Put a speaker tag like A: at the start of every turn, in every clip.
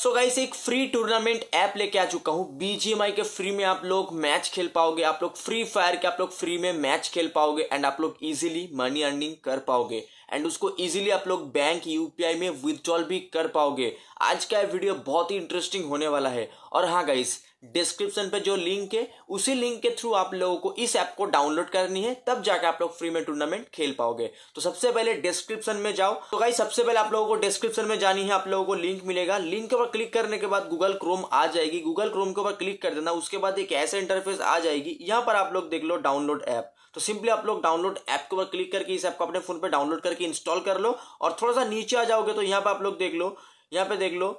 A: सो so guys एक free tournament app लेके आ चुका हूँ बीजीएमआई के फ्री में आप लोग मैच खेल पाओगे आप लोग फ्री फायर के आप लोग फ्री में मैच खेल पाओगे एंड आप लोग इजीली मनी अर्निंग कर पाओगे एंड उसको इजीली आप लोग बैंक यूपीआई में विदड्रॉल भी कर पाओगे आज का वीडियो बहुत ही इंटरेस्टिंग होने वाला है और हाँ गाइस डिस्क्रिप्शन पे जो लिंक है उसी लिंक के थ्रू आप लोगों को इस ऐप को डाउनलोड करनी है तब जाके आप लोग फ्री में टूर्नामेंट खेल पाओगे तो सबसे पहले डिस्क्रिप्शन में जाओ तो गाइस सबसे पहले आप लोगों को डिस्क्रिप्शन में जानी है आप लोगों को लिंक मिलेगा लिंक के ऊपर क्लिक करने के बाद गूगल क्रोम आ जाएगी गूगल क्रोम के ऊपर क्लिक कर देना उसके बाद एक ऐसा इंटरफेस आ जाएगी यहाँ पर आप लोग देख लो डाउनलोड ऐप तो सिंपली आप लोग डाउनलोड ऐप के ऊपर क्लिक करके इस ऐप को अपने फोन पे डाउनलोड करके इंस्टॉल कर लो और थोड़ा सा नीचे आ जाओगे तो यहाँ पे आप लोग देख लो यहाँ पे देख लो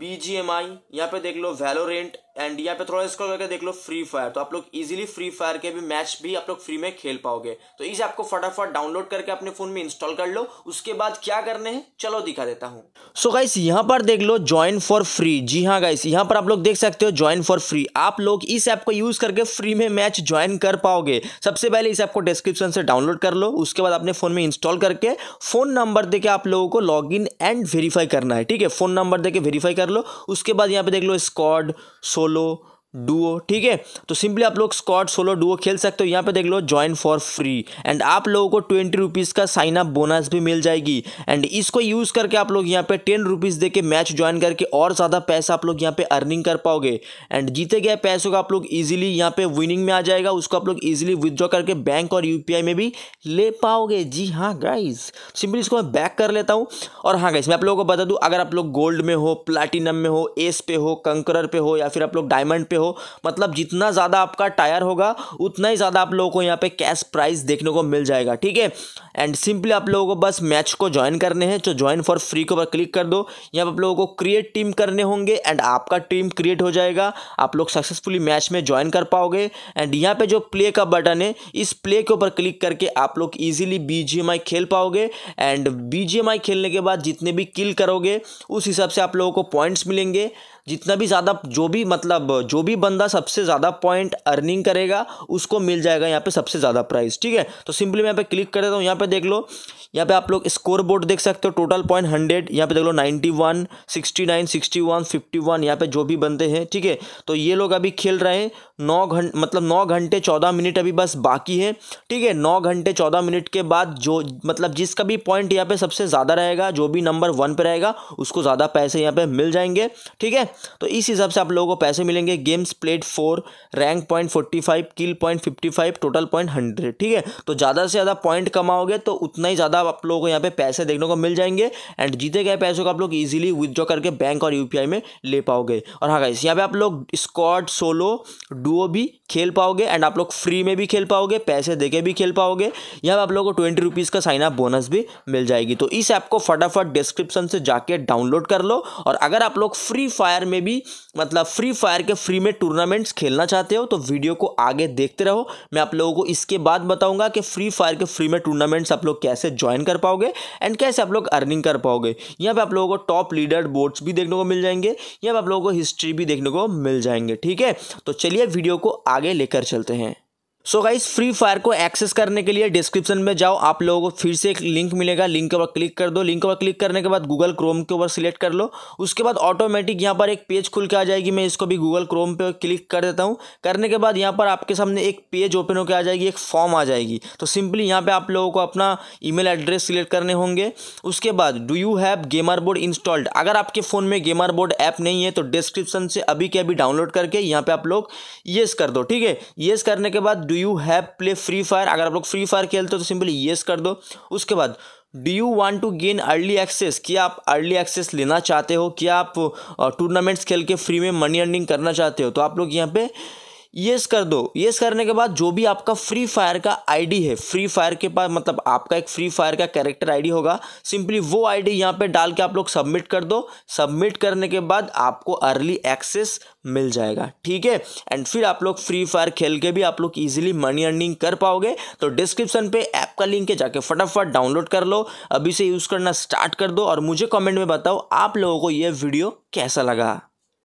A: बी जी एम आई यहाँ पे देख लो वेलोरेंट एंड यहाँ पे थोड़ा स्क्रॉल करके देख लो फ्री फायर तो आप लोग इजीली फ्री फायर के भी मैच भी आप लोग फ्री में खेल पाओगे तो इसे आपको फटाफट डाउनलोड करके अपने फ़ोन में इंस्टॉल कर लो उसके बाद क्या करने हैं चलो दिखा देता हूँ सो गाइस यहाँ पर देख लो ज्वाइन फॉर फ्री जी हाँ गाइस यहाँ पर आप लोग देख सकते हो ज्वाइन फॉर फ्री आप लोग इस ऐप को यूज़ करके फ्री में मैच ज्वाइन कर पाओगे सबसे पहले इस ऐप को डिस्क्रिप्शन से डाउनलोड कर लो उसके बाद अपने फ़ोन में इंस्टॉल करके फ़ोन नंबर देके आप लोगों को लॉग एंड वेरीफाई करना है ठीक है फ़ोन नंबर देके वेरीफाई कर लो उसके बाद यहाँ पे देख लो स्कॉड सो โล डुओ ठीक है तो सिंपली आप लोग स्कॉट सोलो डुओ खेल सकते हो यहाँ पे देख लो ज्वाइन फॉर फ्री एंड आप लोगों को ट्वेंटी रुपीज़ का साइन अप बोनस भी मिल जाएगी एंड इसको यूज़ करके आप लोग यहाँ पे टेन रुपीज़ दे के मैच ज्वाइन करके और ज़्यादा पैसा आप लोग यहाँ पे अर्निंग कर पाओगे एंड जीते गए पैसों का आप लोग ईजिली यहाँ पे विनिंग में आ जाएगा उसको आप लोग ईजिली विदड्रॉ करके बैंक और यू में भी ले पाओगे जी हाँ गाइज सिंपली इसको मैं बैक कर लेता हूँ और हाँ गाइज मैं आप लोगों को बता दूँ अगर आप लोग गोल्ड में हो प्लाटिनम में हो एस पे हो कंकरर पे हो या फिर आप लोग डायमंड पे हो हो मतलब जितना ज़्यादा आपका टायर होगा उतना ही ज़्यादा आप लोगों को यहाँ पे कैश प्राइस देखने को मिल जाएगा ठीक है एंड सिंपली आप लोगों को बस मैच को ज्वाइन करने हैं तो ज्वाइन फॉर फ्री के ऊपर क्लिक कर दो यहाँ पर आप लोगों को क्रिएट टीम करने होंगे एंड आपका टीम क्रिएट हो जाएगा आप लोग सक्सेसफुली मैच में ज्वाइन कर पाओगे एंड यहाँ पर जो प्ले का बटन है इस प्ले के ऊपर क्लिक करके आप लोग ईजिली बी खेल पाओगे एंड बी खेलने के बाद जितने भी किल करोगे उस हिसाब से आप लोगों को पॉइंट्स मिलेंगे जितना भी ज़्यादा जो भी मतलब जो भी भी बंदा सबसे ज़्यादा पॉइंट अर्निंग करेगा उसको मिल जाएगा यहाँ पे सबसे ज़्यादा प्राइस ठीक है तो सिंपली मैं यहाँ पे क्लिक कर देता हूँ यहाँ पे देख लो यहाँ पे आप लोग स्कोर बोर्ड देख सकते हो टोटल पॉइंट हंड्रेड यहाँ पे देख लो ninety one sixty nine sixty one fifty one यहाँ पे जो भी बनते हैं ठीक है तो ये लोग अभी खेल रहे हैं नौ घंटे मतलब नौ घंटे चौदह मिनट अभी बस बाकी है ठीक है नौ घंटे चौदह मिनट के बाद जो मतलब जिसका भी पॉइंट यहाँ पे सबसे ज़्यादा रहेगा जो भी नंबर वन पर रहेगा उसको ज़्यादा पैसे यहाँ पे मिल जाएंगे ठीक है तो इस हिसाब से आप लोगों को पैसे मिलेंगे game games played four rank point forty five kill point fifty five total point hundred ठीक है तो ज़्यादा से ज़्यादा पॉइंट कमाओगे तो उतना ही ज़्यादा आप लोगों को यहाँ पे पैसे देखने को मिल जाएंगे एंड जीते गए पैसों को आप लोग ईजिली विदड्रॉ करके बैंक और यूपीआई में ले पाओगे और हाँ गाइस यहाँ पे आप लोग स्कॉड सोलो डुओ भी खेल पाओगे एंड आप लोग फ्री में भी खेल पाओगे पैसे देके भी खेल पाओगे यहाँ आप लोगों को ट्वेंटी रुपीज़ का साइन अप बोनस भी मिल जाएगी तो इस ऐप को फटाफट डिस्क्रिप्शन से जाके डाउनलोड कर लो और अगर आप लोग फ्री फायर में भी मतलब फ्री फायर के फ्री में टूर्नामेंट्स खेलना चाहते हो तो वीडियो को आगे देखते रहो मैं आप लोगों को इसके बाद बताऊँगा कि फ्री फायर के फ्री में टूर्नामेंट्स आप लोग कैसे ज्वाइन कर पाओगे एंड कैसे आप लोग अर्निंग कर पाओगे यहाँ पर आप लोगों को टॉप लीडर बोर्ड्स भी देखने को मिल जाएंगे यहाँ पर आप लोगों को हिस्ट्री भी देखने को मिल जाएंगे ठीक है तो चलिए वीडियो को आगे लेकर चलते हैं सो गाइस फ्री फायर को एक्सेस करने के लिए डिस्क्रिप्शन में जाओ आप लोगों को फिर से एक लिंक मिलेगा लिंक के ऊपर क्लिक कर दो लिंक के ऊपर क्लिक करने के बाद गूगल क्रोम के ऊपर सिलेक्ट कर लो उसके बाद ऑटोमेटिक यहाँ पर एक पेज खुल के आ जाएगी मैं इसको भी गूगल क्रोम पे क्लिक कर देता हूँ करने के बाद यहाँ पर आपके सामने एक पेज ओपन होकर आ जाएगी एक फॉर्म आ जाएगी तो सिंपली यहाँ पर आप लोगों को अपना ई एड्रेस सिलेक्ट करने होंगे उसके बाद do you have gamer board installed अगर आपके फ़ोन में गेमर बोर्ड ऐप नहीं है तो डिस्क्रिप्शन से अभी के अभी डाउनलोड करके यहाँ पर आप लोग येस कर दो ठीक है येस करने के बाद do you have play free fire अगर आप लोग फ्री फायर खेलते हो तो सिंपली येस कर दो उसके बाद do you want to gain early access क्या आप अर्ली एक्सेस लेना चाहते हो क्या आप टूर्नामेंट्स खेल के फ्री में मनी अर्निंग करना चाहते हो तो आप लोग यहाँ पे येस कर दो येस करने के बाद जो भी आपका फ्री फायर का आईडी है फ्री फायर के पास मतलब आपका एक फ्री फायर का कैरेक्टर आईडी होगा सिंपली वो आईडी यहाँ पे डाल के आप लोग सबमिट कर दो सबमिट करने के बाद आपको अर्ली एक्सेस मिल जाएगा ठीक है एंड फिर आप लोग फ्री फायर खेल के भी आप लोग इजीली मनी अर्निंग कर पाओगे तो डिस्क्रिप्शन पे ऐप का लिंक है जाके फटाफट डाउनलोड कर लो अभी से यूज़ करना स्टार्ट कर दो और मुझे कमेंट में बताओ आप लोगों को यह वीडियो कैसा लगा